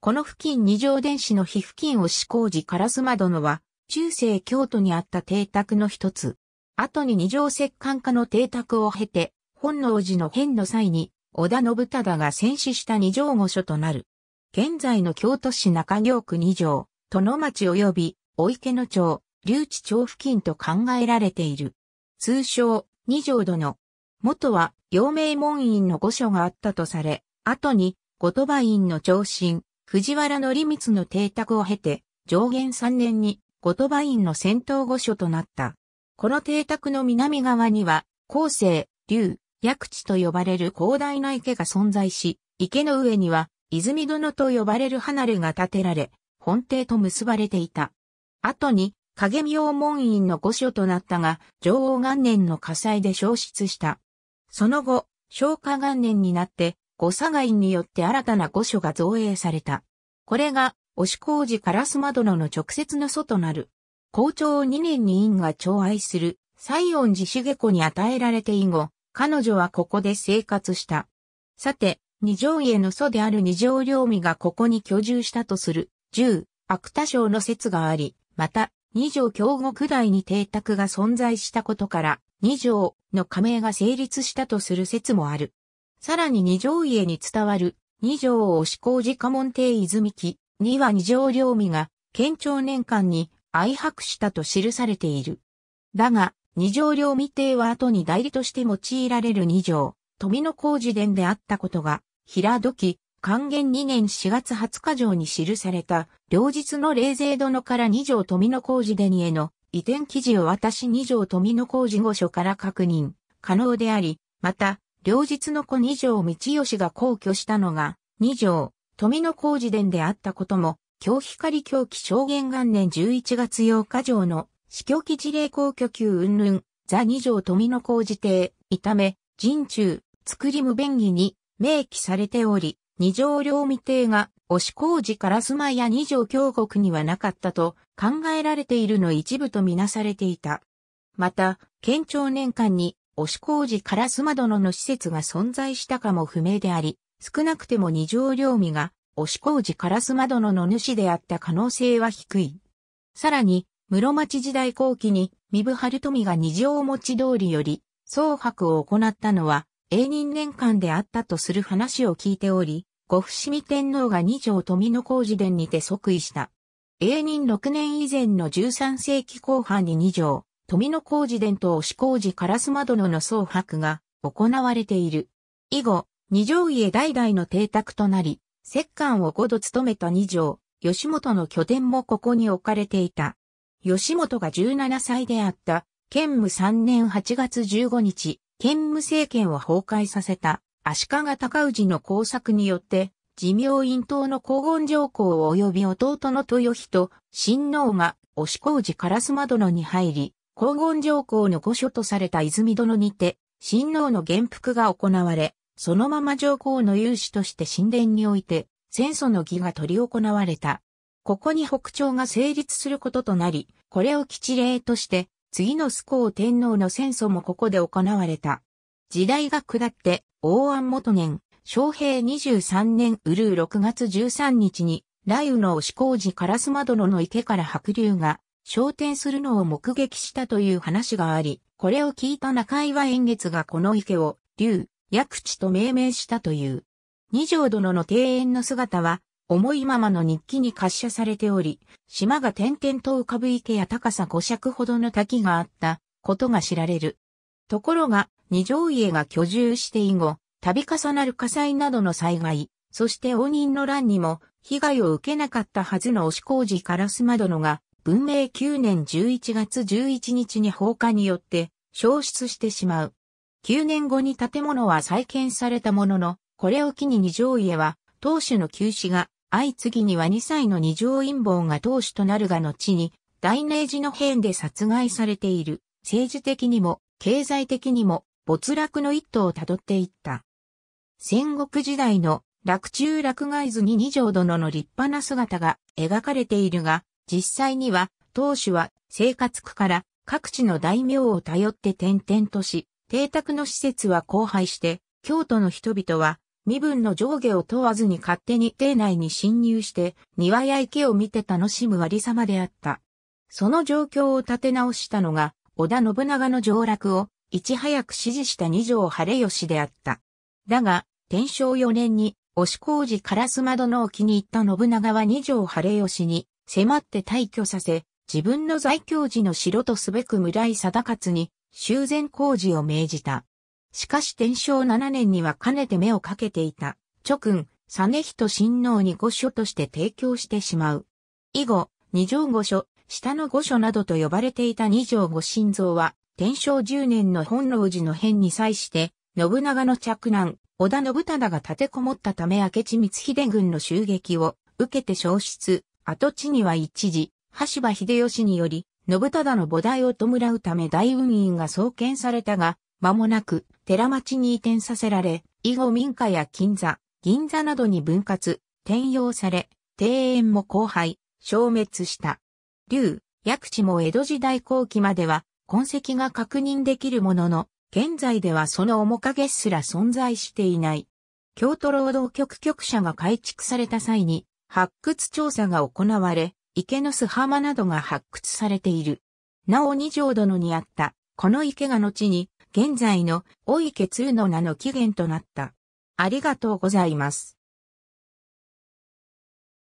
この付近二条電子の被付近を志向寺烏窓のは、中世京都にあった邸宅の一つ。後に二条石管家の邸宅を経て、本能寺の変の際に、織田信忠が戦死した二条御所となる。現在の京都市中京区二条、殿町及び、お池野町、留置町付近と考えられている。通称、二条殿。元は、陽明門院の御所があったとされ、後に、後鳥羽院の長身、藤原則光の邸宅を経て、上元3年に、後鳥羽院の戦闘御所となった。この邸宅の南側には、後世、竜、薬地と呼ばれる広大な池が存在し、池の上には、泉殿と呼ばれる離れが建てられ、本邸と結ばれていた。後に、影明門院の御所となったが、上王元年の火災で消失した。その後、昭和元年になって、五佐賀院によって新たな御所が造営された。これが、押工事烏丸殿の直接の祖となる。校長2年に院が寵愛する、西園寺茂子に与えられて以後、彼女はここで生活した。さて、二条家の祖である二条領民がここに居住したとする、十、芥田省の説があり、また、二条京極大に邸宅が存在したことから、二条の加盟が成立したとする説もある。さらに二条家に伝わる、二条を志向寺家門邸泉木、には二条領民が、県庁年間に愛白したと記されている。だが、二条領民帝は後に代理として用いられる二条、富の工事伝であったことが、平時、還元2年4月20日上に記された、両日の冷勢殿から二条富の工事伝への移転記事を私二条富の工事御所から確認可能であり、また、両日の子二条道義が皇居したのが、二条、富の工事殿であったことも、京光狂気証言元年11月8日上の、死去記事例皇居級云々、ザ二条富の工事邸、いため、人中、作り無便宜に、明記されており、二条両未定が、押工事から住まいや二条京国にはなかったと考えられているの一部とみなされていた。また、県庁年間に押工事烏丸殿の施設が存在したかも不明であり、少なくても二条領味が押工事烏丸殿の主であった可能性は低い。さらに、室町時代後期に、三部春富が二条持ち通りより、総白を行ったのは、永人年間であったとする話を聞いており、ご伏見天皇が二条富の工事殿にて即位した。永人6年以前の13世紀後半に二条、富野工事伝統志工事カラス窓のの総白が行われている。以後、二条家代々の邸宅となり、石棺を5度務めた二条、吉本の拠点もここに置かれていた。吉本が17歳であった、県務3年8月15日、県務政権を崩壊させた、足利高氏の工作によって、自明院党の黄金上皇及び弟の豊人、親王が、押し工事カラ烏窓に入り、黄金上皇の御所とされた泉殿にて、神王の元服が行われ、そのまま上皇の勇士として神殿において、戦争の儀が取り行われた。ここに北朝が成立することとなり、これを吉礼として、次の須皇天皇の戦争もここで行われた。時代が下って、王安元年、昭平23年うるう6月13日に、雷雨の押し工事烏間殿の池から白竜が、昇天するのを目撃したという話があり、これを聞いた中岩円月がこの池を、竜、薬地と命名したという。二条殿の庭園の姿は、重いままの日記に滑車されており、島が点々と浮かぶ池や高さ5尺ほどの滝があったことが知られる。ところが、二条家が居住して以後、度重なる火災などの災害、そして応仁の乱にも被害を受けなかったはずの押し小路烏丸殿が文明9年11月11日に放火によって消失してしまう。9年後に建物は再建されたものの、これを機に二条家は、当主の休止が、相次ぎには2歳の二条陰謀が当主となるが後に、大明寺の変で殺害されている、政治的にも、経済的にも、没落の一途をたどっていった。戦国時代の落中落外図に二条殿の立派な姿が描かれているが、実際には、当主は生活区から各地の大名を頼って転々とし、邸宅の施設は荒廃して、京都の人々は身分の上下を問わずに勝手に邸内に侵入して、庭や池を見て楽しむありさまであった。その状況を立て直したのが、織田信長の上洛を、いち早く支持した二条晴吉であった。だが、天正4年に、押し工事烏殿の沖に行った信長は二条晴吉に、迫って退去させ、自分の在京時の城とすべく村井貞勝に修繕工事を命じた。しかし天正7年にはかねて目をかけていた、諸君、実人親王に御所として提供してしまう。以後、二条御所、下の御所などと呼ばれていた二条御神像は、天正10年の本能寺の変に際して、信長の着難、織田信忠が立てこもったため明智光秀軍の襲撃を受けて消失、跡地には一時、橋場秀吉により、信忠の母提を弔うため大運院が創建されたが、間もなく寺町に移転させられ、以後民家や金座、銀座などに分割、転用され、庭園も荒廃、消滅した。竜、薬地も江戸時代後期までは痕跡が確認できるものの、現在ではその面影すら存在していない。京都労働局局舎が改築された際に、発掘調査が行われ、池の巣浜などが発掘されている。なお二条殿にあった、この池が後に、現在の大池通の名の起源となった。ありがとうございます。